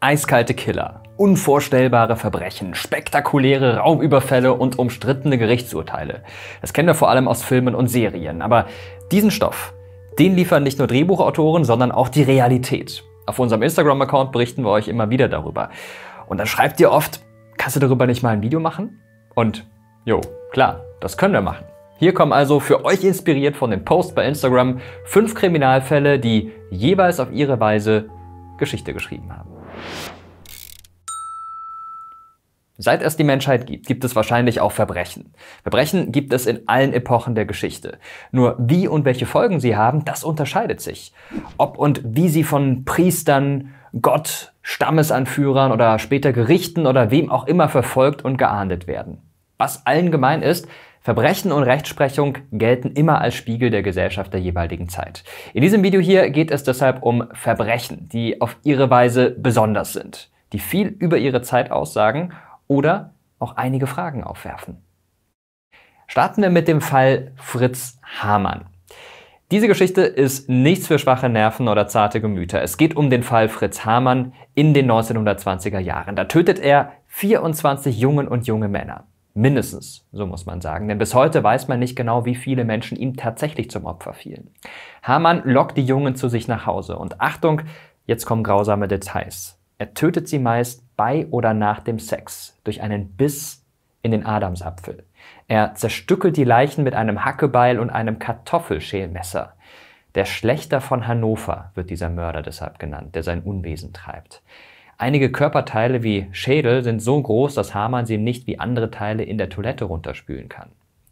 Eiskalte Killer, unvorstellbare Verbrechen, spektakuläre Raubüberfälle und umstrittene Gerichtsurteile. Das kennen wir vor allem aus Filmen und Serien. Aber diesen Stoff, den liefern nicht nur Drehbuchautoren, sondern auch die Realität. Auf unserem Instagram-Account berichten wir euch immer wieder darüber. Und dann schreibt ihr oft, kannst du darüber nicht mal ein Video machen? Und jo, klar, das können wir machen. Hier kommen also für euch inspiriert von dem Post bei Instagram fünf Kriminalfälle, die jeweils auf ihre Weise Geschichte geschrieben haben. Seit es die Menschheit gibt, gibt es wahrscheinlich auch Verbrechen. Verbrechen gibt es in allen Epochen der Geschichte. Nur wie und welche Folgen sie haben, das unterscheidet sich. Ob und wie sie von Priestern, Gott, Stammesanführern oder später Gerichten oder wem auch immer verfolgt und geahndet werden. Was allen gemein ist, Verbrechen und Rechtsprechung gelten immer als Spiegel der Gesellschaft der jeweiligen Zeit. In diesem Video hier geht es deshalb um Verbrechen, die auf ihre Weise besonders sind, die viel über ihre Zeit aussagen oder auch einige Fragen aufwerfen. Starten wir mit dem Fall Fritz Hamann. Diese Geschichte ist nichts für schwache Nerven oder zarte Gemüter. Es geht um den Fall Fritz Hamann in den 1920er Jahren. Da tötet er 24 Jungen und junge Männer. Mindestens, so muss man sagen. Denn bis heute weiß man nicht genau, wie viele Menschen ihm tatsächlich zum Opfer fielen. Hamann lockt die Jungen zu sich nach Hause. Und Achtung, jetzt kommen grausame Details. Er tötet sie meist bei oder nach dem Sex durch einen Biss in den Adamsapfel. Er zerstückelt die Leichen mit einem Hackebeil und einem Kartoffelschälmesser. Der Schlechter von Hannover wird dieser Mörder deshalb genannt, der sein Unwesen treibt. Einige Körperteile wie Schädel sind so groß, dass Hamann sie nicht wie andere Teile in der Toilette runterspülen kann.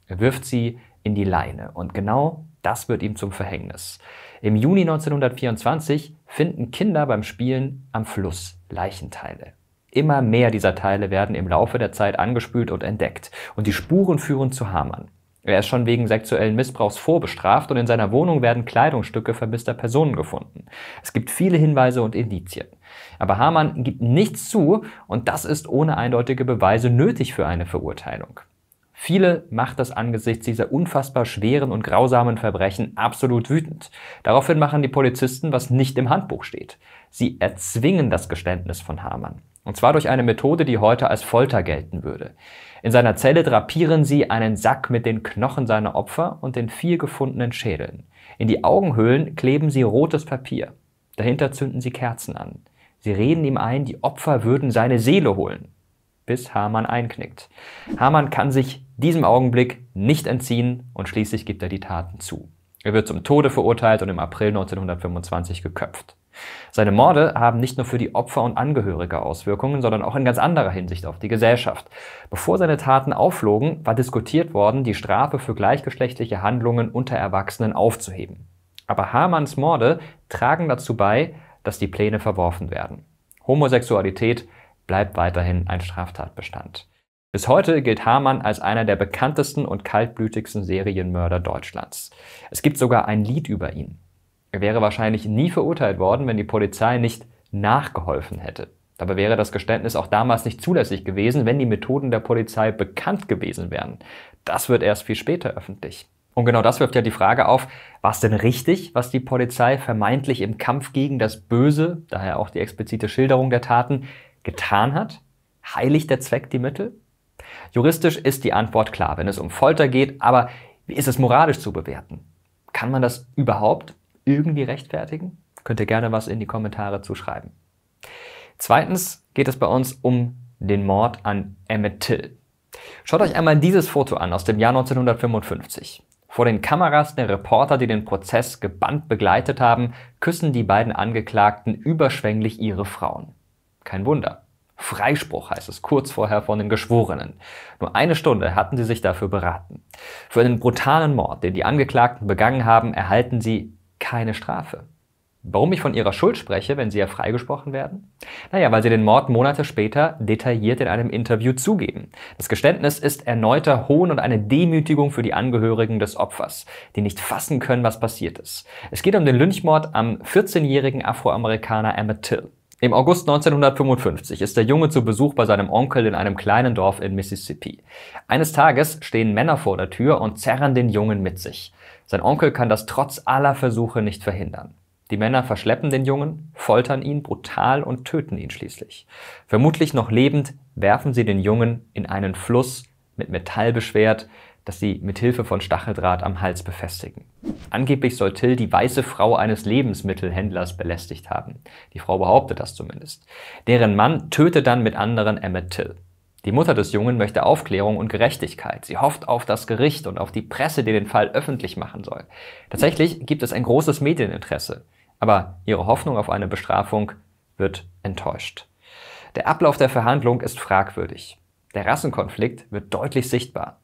Er wirft sie in die Leine und genau das wird ihm zum Verhängnis. Im Juni 1924 finden Kinder beim Spielen am Fluss Leichenteile. Immer mehr dieser Teile werden im Laufe der Zeit angespült und entdeckt und die Spuren führen zu Hamann. Er ist schon wegen sexuellen Missbrauchs vorbestraft und in seiner Wohnung werden Kleidungsstücke vermisster Personen gefunden. Es gibt viele Hinweise und Indizien. Aber Hamann gibt nichts zu und das ist ohne eindeutige Beweise nötig für eine Verurteilung. Viele macht das angesichts dieser unfassbar schweren und grausamen Verbrechen absolut wütend. Daraufhin machen die Polizisten, was nicht im Handbuch steht. Sie erzwingen das Geständnis von Hamann. Und zwar durch eine Methode, die heute als Folter gelten würde. In seiner Zelle drapieren sie einen Sack mit den Knochen seiner Opfer und den vier gefundenen Schädeln. In die Augenhöhlen kleben sie rotes Papier. Dahinter zünden sie Kerzen an. Sie reden ihm ein, die Opfer würden seine Seele holen, bis Hamann einknickt. Hamann kann sich diesem Augenblick nicht entziehen und schließlich gibt er die Taten zu. Er wird zum Tode verurteilt und im April 1925 geköpft. Seine Morde haben nicht nur für die Opfer und Angehörige Auswirkungen, sondern auch in ganz anderer Hinsicht auf die Gesellschaft. Bevor seine Taten aufflogen, war diskutiert worden, die Strafe für gleichgeschlechtliche Handlungen unter Erwachsenen aufzuheben. Aber Hamanns Morde tragen dazu bei, dass die Pläne verworfen werden. Homosexualität bleibt weiterhin ein Straftatbestand. Bis heute gilt Hamann als einer der bekanntesten und kaltblütigsten Serienmörder Deutschlands. Es gibt sogar ein Lied über ihn. Er wäre wahrscheinlich nie verurteilt worden, wenn die Polizei nicht nachgeholfen hätte. Dabei wäre das Geständnis auch damals nicht zulässig gewesen, wenn die Methoden der Polizei bekannt gewesen wären. Das wird erst viel später öffentlich. Und genau das wirft ja die Frage auf, war es denn richtig, was die Polizei vermeintlich im Kampf gegen das Böse, daher auch die explizite Schilderung der Taten, getan hat? Heiligt der Zweck die Mittel? Juristisch ist die Antwort klar, wenn es um Folter geht, aber wie ist es moralisch zu bewerten? Kann man das überhaupt irgendwie rechtfertigen? Könnt ihr gerne was in die Kommentare zuschreiben. Zweitens geht es bei uns um den Mord an Emmett Till. Schaut euch einmal dieses Foto an aus dem Jahr 1955. Vor den Kameras der Reporter, die den Prozess gebannt begleitet haben, küssen die beiden Angeklagten überschwänglich ihre Frauen. Kein Wunder. Freispruch heißt es kurz vorher von den Geschworenen. Nur eine Stunde hatten sie sich dafür beraten. Für einen brutalen Mord, den die Angeklagten begangen haben, erhalten sie keine Strafe. Warum ich von ihrer Schuld spreche, wenn sie ja freigesprochen werden? Naja, weil sie den Mord Monate später detailliert in einem Interview zugeben. Das Geständnis ist erneuter Hohn und eine Demütigung für die Angehörigen des Opfers, die nicht fassen können, was passiert ist. Es geht um den Lynchmord am 14-jährigen Afroamerikaner Emmett Till. Im August 1955 ist der Junge zu Besuch bei seinem Onkel in einem kleinen Dorf in Mississippi. Eines Tages stehen Männer vor der Tür und zerren den Jungen mit sich. Sein Onkel kann das trotz aller Versuche nicht verhindern. Die Männer verschleppen den Jungen, foltern ihn brutal und töten ihn schließlich. Vermutlich noch lebend werfen sie den Jungen in einen Fluss mit Metall beschwert, das sie mit Hilfe von Stacheldraht am Hals befestigen. Angeblich soll Till die weiße Frau eines Lebensmittelhändlers belästigt haben. Die Frau behauptet das zumindest. Deren Mann tötet dann mit anderen Emmett Till. Die Mutter des Jungen möchte Aufklärung und Gerechtigkeit. Sie hofft auf das Gericht und auf die Presse, die den Fall öffentlich machen soll. Tatsächlich gibt es ein großes Medieninteresse aber ihre Hoffnung auf eine Bestrafung wird enttäuscht. Der Ablauf der Verhandlung ist fragwürdig. Der Rassenkonflikt wird deutlich sichtbar.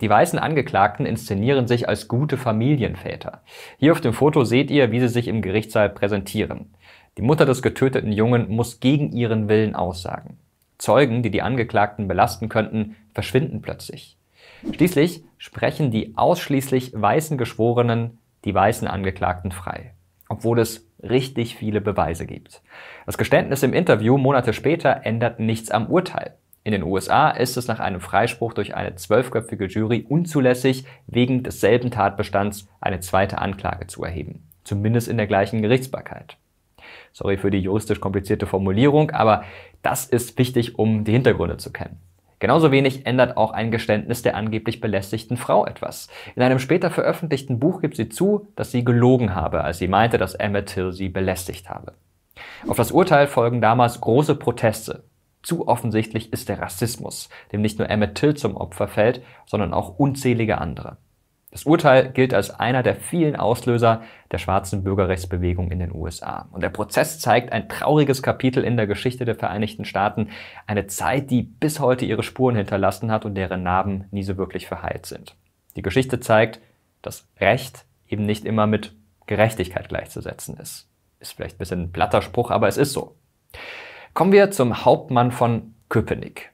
Die weißen Angeklagten inszenieren sich als gute Familienväter. Hier auf dem Foto seht ihr, wie sie sich im Gerichtssaal präsentieren. Die Mutter des getöteten Jungen muss gegen ihren Willen aussagen. Zeugen, die die Angeklagten belasten könnten, verschwinden plötzlich. Schließlich sprechen die ausschließlich weißen Geschworenen die weißen Angeklagten frei obwohl es richtig viele Beweise gibt. Das Geständnis im Interview Monate später ändert nichts am Urteil. In den USA ist es nach einem Freispruch durch eine zwölfköpfige Jury unzulässig, wegen desselben Tatbestands eine zweite Anklage zu erheben, zumindest in der gleichen Gerichtsbarkeit. Sorry für die juristisch komplizierte Formulierung, aber das ist wichtig, um die Hintergründe zu kennen. Genauso wenig ändert auch ein Geständnis der angeblich belästigten Frau etwas. In einem später veröffentlichten Buch gibt sie zu, dass sie gelogen habe, als sie meinte, dass Emmett Till sie belästigt habe. Auf das Urteil folgen damals große Proteste. Zu offensichtlich ist der Rassismus, dem nicht nur Emmett Till zum Opfer fällt, sondern auch unzählige andere. Das Urteil gilt als einer der vielen Auslöser der schwarzen Bürgerrechtsbewegung in den USA. Und der Prozess zeigt ein trauriges Kapitel in der Geschichte der Vereinigten Staaten, eine Zeit, die bis heute ihre Spuren hinterlassen hat und deren Narben nie so wirklich verheilt sind. Die Geschichte zeigt, dass Recht eben nicht immer mit Gerechtigkeit gleichzusetzen ist. Ist vielleicht ein bisschen ein platter Spruch, aber es ist so. Kommen wir zum Hauptmann von Köpenick.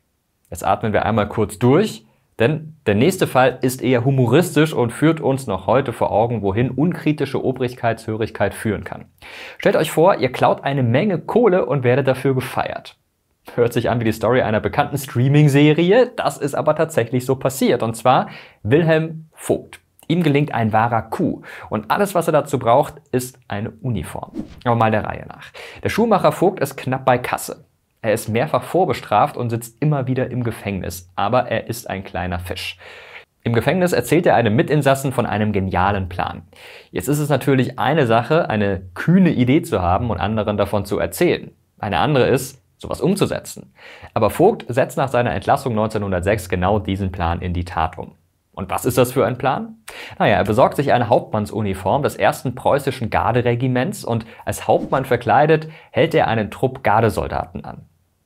Jetzt atmen wir einmal kurz durch denn der nächste Fall ist eher humoristisch und führt uns noch heute vor Augen, wohin unkritische Obrigkeitshörigkeit führen kann. Stellt euch vor, ihr klaut eine Menge Kohle und werdet dafür gefeiert. Hört sich an wie die Story einer bekannten Streaming-Serie, das ist aber tatsächlich so passiert. Und zwar Wilhelm Vogt. Ihm gelingt ein wahrer Coup. Und alles, was er dazu braucht, ist eine Uniform. Aber mal der Reihe nach. Der Schuhmacher Vogt ist knapp bei Kasse. Er ist mehrfach vorbestraft und sitzt immer wieder im Gefängnis, aber er ist ein kleiner Fisch. Im Gefängnis erzählt er einem Mitinsassen von einem genialen Plan. Jetzt ist es natürlich eine Sache, eine kühne Idee zu haben und anderen davon zu erzählen. Eine andere ist, sowas umzusetzen. Aber Vogt setzt nach seiner Entlassung 1906 genau diesen Plan in die Tat um. Und was ist das für ein Plan? Naja, er besorgt sich eine Hauptmannsuniform des ersten preußischen Garderegiments und als Hauptmann verkleidet hält er einen Trupp Gardesoldaten an.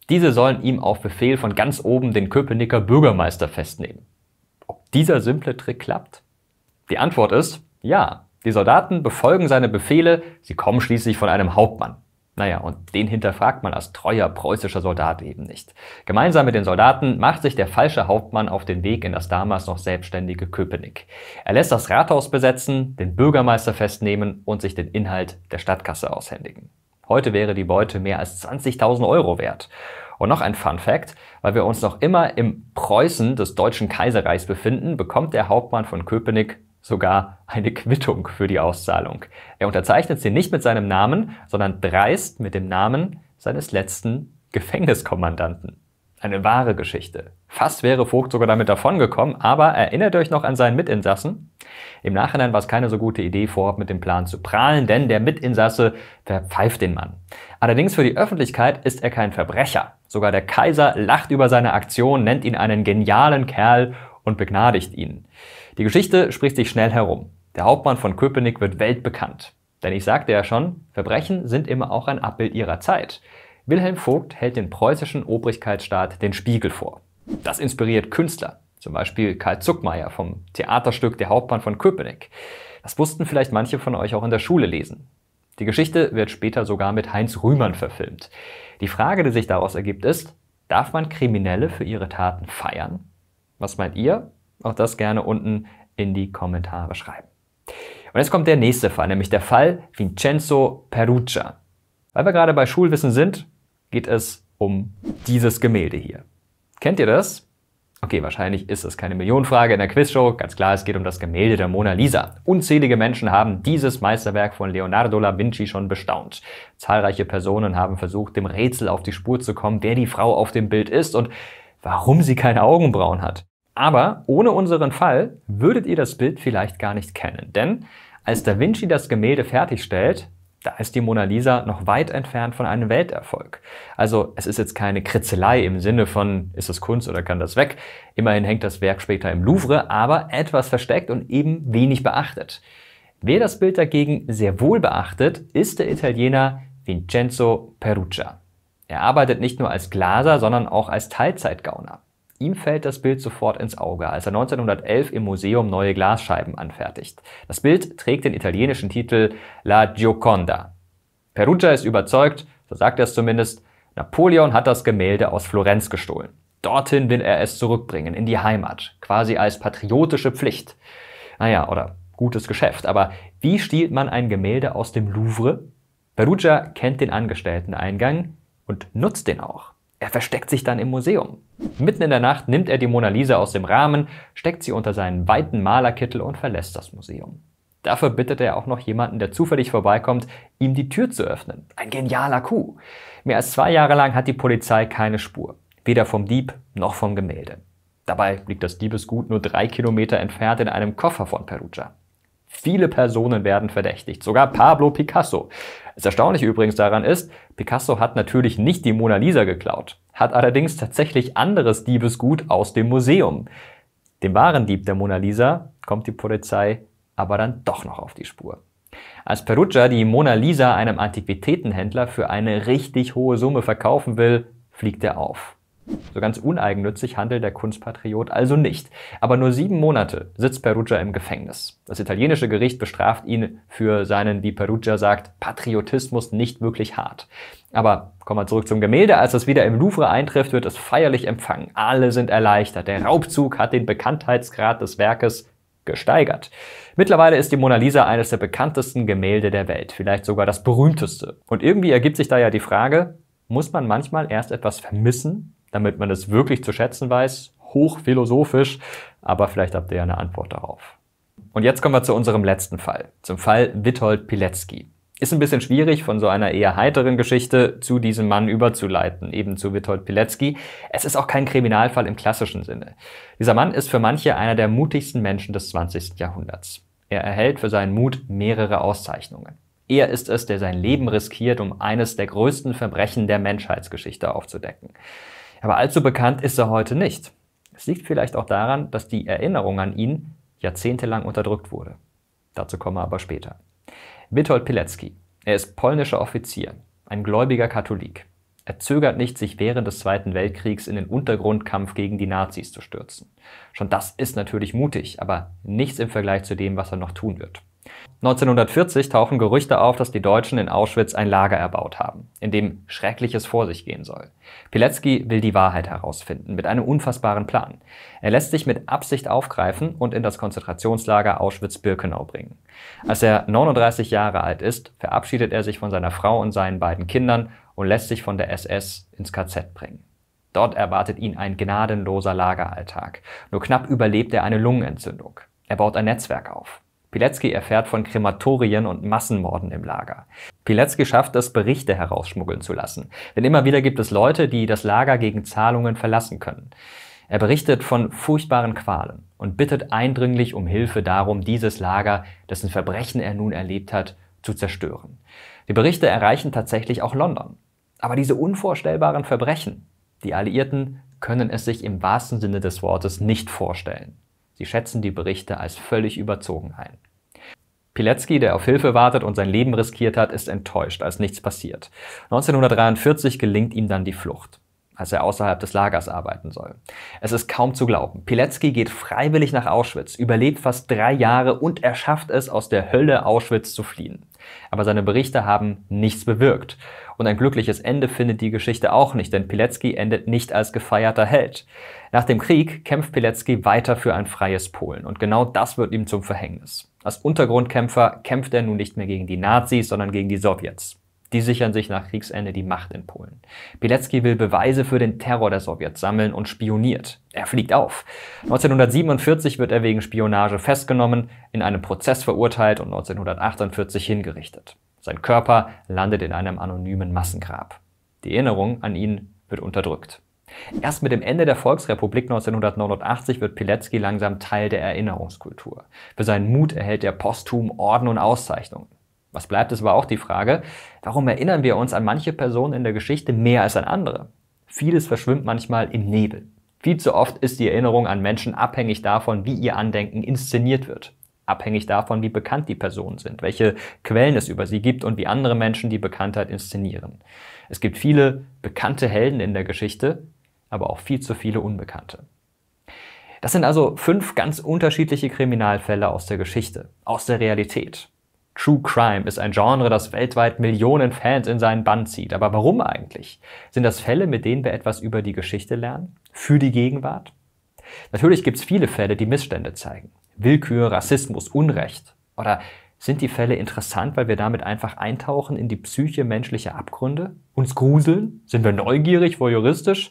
Diese sollen ihm auf Befehl von ganz oben den Köpenicker Bürgermeister festnehmen. Ob dieser simple Trick klappt? Die Antwort ist ja. Die Soldaten befolgen seine Befehle, sie kommen schließlich von einem Hauptmann. Naja, und den hinterfragt man als treuer preußischer Soldat eben nicht. Gemeinsam mit den Soldaten macht sich der falsche Hauptmann auf den Weg in das damals noch selbstständige Köpenick. Er lässt das Rathaus besetzen, den Bürgermeister festnehmen und sich den Inhalt der Stadtkasse aushändigen. Heute wäre die Beute mehr als 20.000 Euro wert. Und noch ein Fun Fact, weil wir uns noch immer im Preußen des Deutschen Kaiserreichs befinden, bekommt der Hauptmann von Köpenick sogar eine Quittung für die Auszahlung. Er unterzeichnet sie nicht mit seinem Namen, sondern dreist mit dem Namen seines letzten Gefängniskommandanten. Eine wahre Geschichte. Fast wäre Vogt sogar damit davongekommen, aber erinnert euch noch an seinen Mitinsassen? Im Nachhinein war es keine so gute Idee, vorab mit dem Plan zu prahlen, denn der Mitinsasse verpfeift den Mann. Allerdings für die Öffentlichkeit ist er kein Verbrecher. Sogar der Kaiser lacht über seine Aktion, nennt ihn einen genialen Kerl und begnadigt ihn. Die Geschichte spricht sich schnell herum. Der Hauptmann von Köpenick wird weltbekannt. Denn ich sagte ja schon, Verbrechen sind immer auch ein Abbild ihrer Zeit. Wilhelm Vogt hält den preußischen Obrigkeitsstaat den Spiegel vor. Das inspiriert Künstler, zum Beispiel Karl Zuckmeier vom Theaterstück Der Hauptmann von Köpenick. Das wussten vielleicht manche von euch auch in der Schule lesen. Die Geschichte wird später sogar mit Heinz Rühmann verfilmt. Die Frage, die sich daraus ergibt, ist, darf man Kriminelle für ihre Taten feiern? Was meint ihr? Auch das gerne unten in die Kommentare schreiben. Und jetzt kommt der nächste Fall, nämlich der Fall Vincenzo Perugia. Weil wir gerade bei Schulwissen sind, geht es um dieses Gemälde hier. Kennt ihr das? Okay, wahrscheinlich ist es keine Millionenfrage in der Quizshow. Ganz klar, es geht um das Gemälde der Mona Lisa. Unzählige Menschen haben dieses Meisterwerk von Leonardo da Vinci schon bestaunt. Zahlreiche Personen haben versucht, dem Rätsel auf die Spur zu kommen, wer die Frau auf dem Bild ist und warum sie keine Augenbrauen hat. Aber ohne unseren Fall würdet ihr das Bild vielleicht gar nicht kennen, denn als Da Vinci das Gemälde fertigstellt, da ist die Mona Lisa noch weit entfernt von einem Welterfolg. Also es ist jetzt keine Kritzelei im Sinne von, ist es Kunst oder kann das weg? Immerhin hängt das Werk später im Louvre, aber etwas versteckt und eben wenig beachtet. Wer das Bild dagegen sehr wohl beachtet, ist der Italiener Vincenzo Perugia. Er arbeitet nicht nur als Glaser, sondern auch als Teilzeitgauner. Ihm fällt das Bild sofort ins Auge, als er 1911 im Museum neue Glasscheiben anfertigt. Das Bild trägt den italienischen Titel La Gioconda. Perugia ist überzeugt, so sagt er es zumindest, Napoleon hat das Gemälde aus Florenz gestohlen. Dorthin will er es zurückbringen, in die Heimat, quasi als patriotische Pflicht. Naja, ah oder gutes Geschäft. Aber wie stiehlt man ein Gemälde aus dem Louvre? Perugia kennt den Angestellteneingang und nutzt den auch. Er versteckt sich dann im Museum. Mitten in der Nacht nimmt er die Mona Lisa aus dem Rahmen, steckt sie unter seinen weiten Malerkittel und verlässt das Museum. Dafür bittet er auch noch jemanden, der zufällig vorbeikommt, ihm die Tür zu öffnen. Ein genialer Coup. Mehr als zwei Jahre lang hat die Polizei keine Spur. Weder vom Dieb noch vom Gemälde. Dabei liegt das Diebesgut nur drei Kilometer entfernt in einem Koffer von Perugia. Viele Personen werden verdächtigt, sogar Pablo Picasso. Das Erstaunliche übrigens daran ist, Picasso hat natürlich nicht die Mona Lisa geklaut, hat allerdings tatsächlich anderes Diebesgut aus dem Museum. Dem wahren Dieb der Mona Lisa kommt die Polizei aber dann doch noch auf die Spur. Als Perugia die Mona Lisa einem Antiquitätenhändler für eine richtig hohe Summe verkaufen will, fliegt er auf. So ganz uneigennützig handelt der Kunstpatriot also nicht. Aber nur sieben Monate sitzt Perugia im Gefängnis. Das italienische Gericht bestraft ihn für seinen, wie Perugia sagt, Patriotismus nicht wirklich hart. Aber kommen wir zurück zum Gemälde. Als es wieder im Louvre eintrifft, wird es feierlich empfangen. Alle sind erleichtert. Der Raubzug hat den Bekanntheitsgrad des Werkes gesteigert. Mittlerweile ist die Mona Lisa eines der bekanntesten Gemälde der Welt, vielleicht sogar das berühmteste. Und irgendwie ergibt sich da ja die Frage, muss man manchmal erst etwas vermissen, damit man es wirklich zu schätzen weiß, hochphilosophisch, aber vielleicht habt ihr ja eine Antwort darauf. Und jetzt kommen wir zu unserem letzten Fall, zum Fall Witold Pilecki. Ist ein bisschen schwierig, von so einer eher heiteren Geschichte zu diesem Mann überzuleiten, eben zu Witold Pilecki. Es ist auch kein Kriminalfall im klassischen Sinne. Dieser Mann ist für manche einer der mutigsten Menschen des 20. Jahrhunderts. Er erhält für seinen Mut mehrere Auszeichnungen. Er ist es, der sein Leben riskiert, um eines der größten Verbrechen der Menschheitsgeschichte aufzudecken. Aber allzu bekannt ist er heute nicht. Es liegt vielleicht auch daran, dass die Erinnerung an ihn jahrzehntelang unterdrückt wurde. Dazu kommen wir aber später. Witold Pilecki. Er ist polnischer Offizier, ein gläubiger Katholik. Er zögert nicht, sich während des Zweiten Weltkriegs in den Untergrundkampf gegen die Nazis zu stürzen. Schon das ist natürlich mutig, aber nichts im Vergleich zu dem, was er noch tun wird. 1940 tauchen Gerüchte auf, dass die Deutschen in Auschwitz ein Lager erbaut haben, in dem Schreckliches vor sich gehen soll. Pilecki will die Wahrheit herausfinden mit einem unfassbaren Plan. Er lässt sich mit Absicht aufgreifen und in das Konzentrationslager Auschwitz-Birkenau bringen. Als er 39 Jahre alt ist, verabschiedet er sich von seiner Frau und seinen beiden Kindern und lässt sich von der SS ins KZ bringen. Dort erwartet ihn ein gnadenloser Lageralltag. Nur knapp überlebt er eine Lungenentzündung. Er baut ein Netzwerk auf. Pilecki erfährt von Krematorien und Massenmorden im Lager. Pilecki schafft es, Berichte herausschmuggeln zu lassen, denn immer wieder gibt es Leute, die das Lager gegen Zahlungen verlassen können. Er berichtet von furchtbaren Qualen und bittet eindringlich um Hilfe darum, dieses Lager, dessen Verbrechen er nun erlebt hat, zu zerstören. Die Berichte erreichen tatsächlich auch London. Aber diese unvorstellbaren Verbrechen, die Alliierten können es sich im wahrsten Sinne des Wortes nicht vorstellen. Sie schätzen die Berichte als völlig überzogen ein. Pilecki, der auf Hilfe wartet und sein Leben riskiert hat, ist enttäuscht, als nichts passiert. 1943 gelingt ihm dann die Flucht als er außerhalb des Lagers arbeiten soll. Es ist kaum zu glauben. Pilecki geht freiwillig nach Auschwitz, überlebt fast drei Jahre und er schafft es, aus der Hölle Auschwitz zu fliehen. Aber seine Berichte haben nichts bewirkt. Und ein glückliches Ende findet die Geschichte auch nicht, denn Pilecki endet nicht als gefeierter Held. Nach dem Krieg kämpft Pilecki weiter für ein freies Polen und genau das wird ihm zum Verhängnis. Als Untergrundkämpfer kämpft er nun nicht mehr gegen die Nazis, sondern gegen die Sowjets. Die sichern sich nach Kriegsende die Macht in Polen. Pilecki will Beweise für den Terror der Sowjets sammeln und spioniert. Er fliegt auf. 1947 wird er wegen Spionage festgenommen, in einem Prozess verurteilt und 1948 hingerichtet. Sein Körper landet in einem anonymen Massengrab. Die Erinnerung an ihn wird unterdrückt. Erst mit dem Ende der Volksrepublik 1989 wird Pilecki langsam Teil der Erinnerungskultur. Für seinen Mut erhält er posthum Orden und Auszeichnungen. Was bleibt, ist aber auch die Frage, warum erinnern wir uns an manche Personen in der Geschichte mehr als an andere? Vieles verschwimmt manchmal im Nebel. Viel zu oft ist die Erinnerung an Menschen abhängig davon, wie ihr Andenken inszeniert wird. Abhängig davon, wie bekannt die Personen sind, welche Quellen es über sie gibt und wie andere Menschen die Bekanntheit inszenieren. Es gibt viele bekannte Helden in der Geschichte, aber auch viel zu viele Unbekannte. Das sind also fünf ganz unterschiedliche Kriminalfälle aus der Geschichte, aus der Realität. True Crime ist ein Genre, das weltweit Millionen Fans in seinen Bann zieht. Aber warum eigentlich? Sind das Fälle, mit denen wir etwas über die Geschichte lernen? Für die Gegenwart? Natürlich gibt es viele Fälle, die Missstände zeigen. Willkür, Rassismus, Unrecht. Oder sind die Fälle interessant, weil wir damit einfach eintauchen in die Psyche menschlicher Abgründe? Uns gruseln? Sind wir neugierig, voyeuristisch?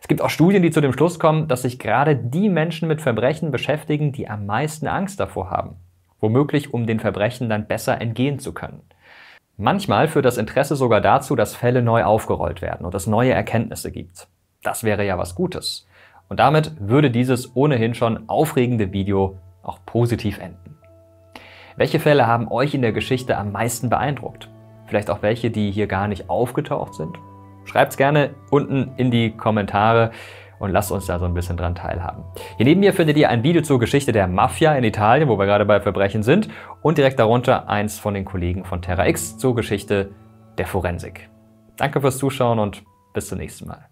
Es gibt auch Studien, die zu dem Schluss kommen, dass sich gerade die Menschen mit Verbrechen beschäftigen, die am meisten Angst davor haben womöglich um den Verbrechen dann besser entgehen zu können. Manchmal führt das Interesse sogar dazu, dass Fälle neu aufgerollt werden und es neue Erkenntnisse gibt. Das wäre ja was Gutes. Und damit würde dieses ohnehin schon aufregende Video auch positiv enden. Welche Fälle haben euch in der Geschichte am meisten beeindruckt? Vielleicht auch welche, die hier gar nicht aufgetaucht sind? Schreibt's gerne unten in die Kommentare und lasst uns da so ein bisschen dran teilhaben. Hier neben mir findet ihr ein Video zur Geschichte der Mafia in Italien, wo wir gerade bei Verbrechen sind und direkt darunter eins von den Kollegen von TerraX zur Geschichte der Forensik. Danke fürs Zuschauen und bis zum nächsten Mal.